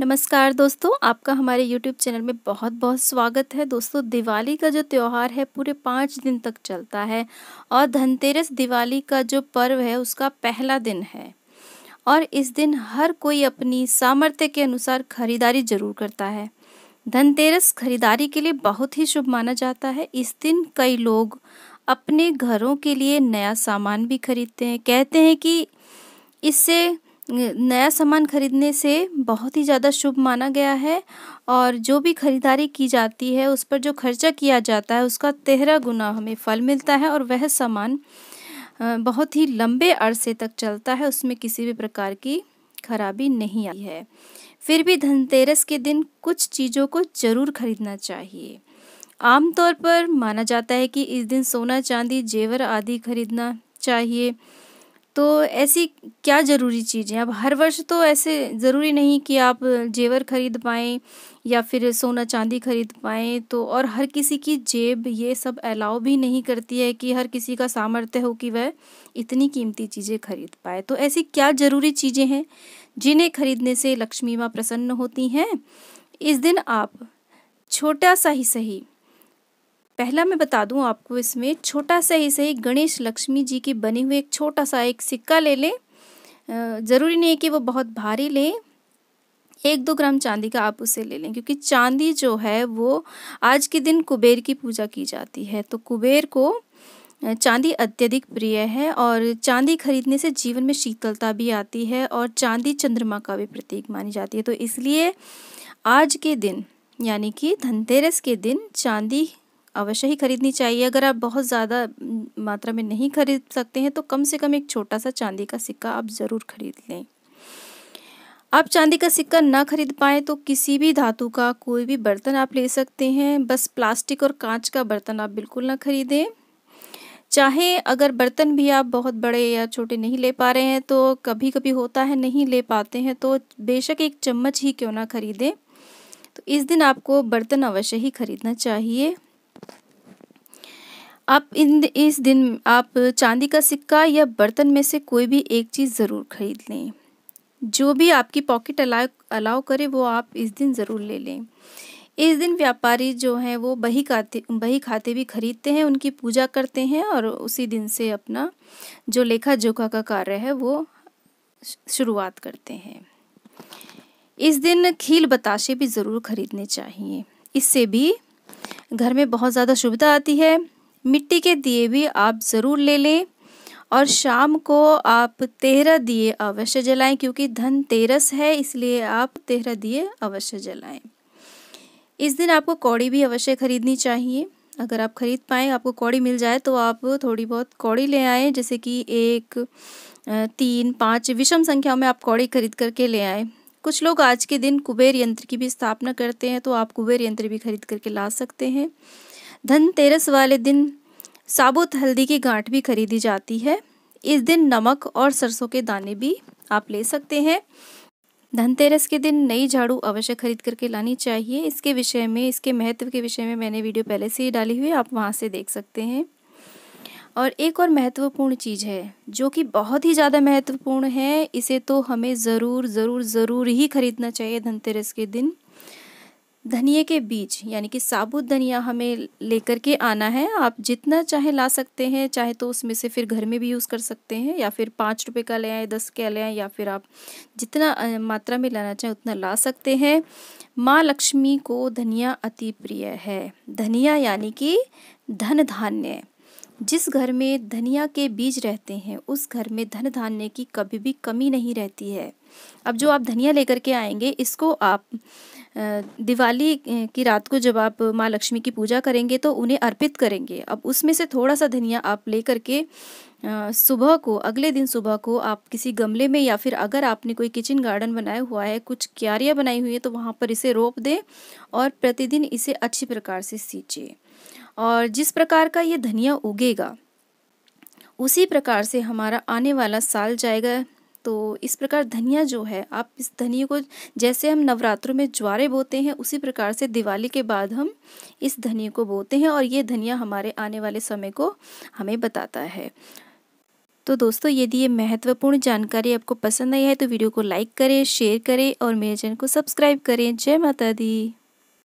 नमस्कार दोस्तों आपका हमारे YouTube चैनल में बहुत बहुत स्वागत है दोस्तों दिवाली का जो त्यौहार है पूरे पाँच दिन तक चलता है और धनतेरस दिवाली का जो पर्व है उसका पहला दिन है और इस दिन हर कोई अपनी सामर्थ्य के अनुसार खरीदारी जरूर करता है धनतेरस खरीदारी के लिए बहुत ही शुभ माना जाता है इस दिन कई लोग अपने घरों के लिए नया सामान भी खरीदते हैं कहते हैं कि इससे नया सामान खरीदने से बहुत ही ज़्यादा शुभ माना गया है और जो भी खरीदारी की जाती है उस पर जो खर्चा किया जाता है उसका तेरह गुना हमें फल मिलता है और वह सामान बहुत ही लंबे अरसे तक चलता है उसमें किसी भी प्रकार की खराबी नहीं आई है फिर भी धनतेरस के दिन कुछ चीज़ों को ज़रूर खरीदना चाहिए आमतौर पर माना जाता है कि इस दिन सोना चांदी जेवर आदि खरीदना चाहिए तो ऐसी क्या ज़रूरी चीज़ें अब हर वर्ष तो ऐसे ज़रूरी नहीं कि आप जेवर ख़रीद पाएँ या फिर सोना चांदी ख़रीद पाएँ तो और हर किसी की जेब ये सब अलाउ भी नहीं करती है कि हर किसी का सामर्थ्य हो कि वह इतनी कीमती चीज़ें खरीद पाए तो ऐसी क्या ज़रूरी चीज़ें हैं जिन्हें खरीदने से लक्ष्मी माँ प्रसन्न होती हैं इस दिन आप छोटा सा ही सही पहला मैं बता दूं आपको इसमें छोटा सा ही सही गणेश लक्ष्मी जी के बने हुए एक छोटा सा एक सिक्का ले लें ज़रूरी नहीं है कि वो बहुत भारी लें एक दो ग्राम चांदी का आप उसे ले लें क्योंकि चांदी जो है वो आज के दिन कुबेर की पूजा की जाती है तो कुबेर को चांदी अत्यधिक प्रिय है और चांदी खरीदने से जीवन में शीतलता भी आती है और चांदी चंद्रमा का भी प्रतीक मानी जाती है तो इसलिए आज के दिन यानी कि धनतेरस के दिन चांदी अवश्य ही खरीदनी चाहिए अगर आप बहुत ज़्यादा मात्रा में नहीं खरीद सकते हैं तो कम से कम एक छोटा सा चांदी का सिक्का आप ज़रूर खरीद लें आप चांदी का सिक्का ना खरीद पाएँ तो किसी भी धातु का कोई भी बर्तन आप ले सकते हैं बस प्लास्टिक और कांच का बर्तन आप बिल्कुल ना खरीदें चाहे अगर बर्तन भी आप बहुत बड़े या छोटे नहीं ले पा रहे हैं तो कभी कभी होता है नहीं ले पाते हैं तो बेशक एक चम्मच ही क्यों ना खरीदें तो इस दिन आपको बर्तन अवश्य ही खरीदना चाहिए आप इन इस दिन आप चांदी का सिक्का या बर्तन में से कोई भी एक चीज़ ज़रूर खरीद लें जो भी आपकी पॉकेट अलाउ अलाउ करे वो आप इस दिन ज़रूर ले लें इस दिन व्यापारी जो हैं वो बही खाते बही खाते भी खरीदते हैं उनकी पूजा करते हैं और उसी दिन से अपना जो लेखा जोखा का कार्य है वो शुरुआत करते हैं इस दिन खील बताशे भी ज़रूर खरीदने चाहिए इससे भी घर में बहुत ज़्यादा सुविधा आती है मिट्टी के दिए भी आप ज़रूर ले लें और शाम को आप तेरह दिए अवश्य जलाएं क्योंकि धन तेरस है इसलिए आप तेरह दिए अवश्य जलाएं इस दिन आपको कौड़ी भी अवश्य खरीदनी चाहिए अगर आप खरीद पाएँ आपको कौड़ी मिल जाए तो आप थोड़ी बहुत कौड़ी ले आएँ जैसे कि एक तीन पाँच विषम संख्या में आप कौड़ी खरीद करके ले आएँ कुछ लोग आज के दिन कुबेर यंत्र की भी स्थापना करते हैं तो आप कुबेर यंत्र भी खरीद करके ला सकते हैं धनतेरस वाले दिन साबुत हल्दी की गांठ भी खरीदी जाती है इस दिन नमक और सरसों के दाने भी आप ले सकते हैं धनतेरस के दिन नई झाड़ू अवश्य खरीद करके लानी चाहिए इसके विषय में इसके महत्व के विषय में मैंने वीडियो पहले से ही डाली हुई आप वहाँ से देख सकते हैं और एक और महत्वपूर्ण चीज़ है जो कि बहुत ही ज़्यादा महत्वपूर्ण है इसे तो हमें ज़रूर ज़रूर ज़रूर ही खरीदना चाहिए धनतेरस के दिन धनिए के बीज यानी कि साबुत धनिया हमें लेकर के आना है आप जितना चाहे ला सकते हैं चाहे तो उसमें से फिर घर में भी यूज़ कर सकते हैं या फिर पाँच रुपये का ले आए दस का ले आए या फिर आप जितना मात्रा में लाना चाहें उतना ला सकते हैं माँ लक्ष्मी को धनिया अति प्रिय है धनिया यानी कि धन धान्य जिस घर में धनिया के बीज रहते हैं उस घर में धन धान्य की कभी भी कमी नहीं रहती है अब जो आप धनिया लेकर के आएंगे इसको आप दिवाली की रात को जब आप माँ लक्ष्मी की पूजा करेंगे तो उन्हें अर्पित करेंगे अब उसमें से थोड़ा सा धनिया आप लेकर के सुबह को अगले दिन सुबह को आप किसी गमले में या फिर अगर आपने कोई किचन गार्डन बनाया हुआ है कुछ क्यारियाँ बनाई हुई है तो वहाँ पर इसे रोप दें और प्रतिदिन इसे अच्छी प्रकार से सींचे और जिस प्रकार का ये धनिया उगेगा उसी प्रकार से हमारा आने वाला साल जाएगा तो इस प्रकार धनिया जो है आप इस धनिया को जैसे हम नवरात्रों में ज्वारे बोते हैं उसी प्रकार से दिवाली के बाद हम इस धनिया को बोते हैं और ये धनिया हमारे आने वाले समय को हमें बताता है तो दोस्तों यदि ये महत्वपूर्ण जानकारी आपको पसंद आई है तो वीडियो को लाइक करें शेयर करें और मेरे चैनल को सब्सक्राइब करें जय माता दी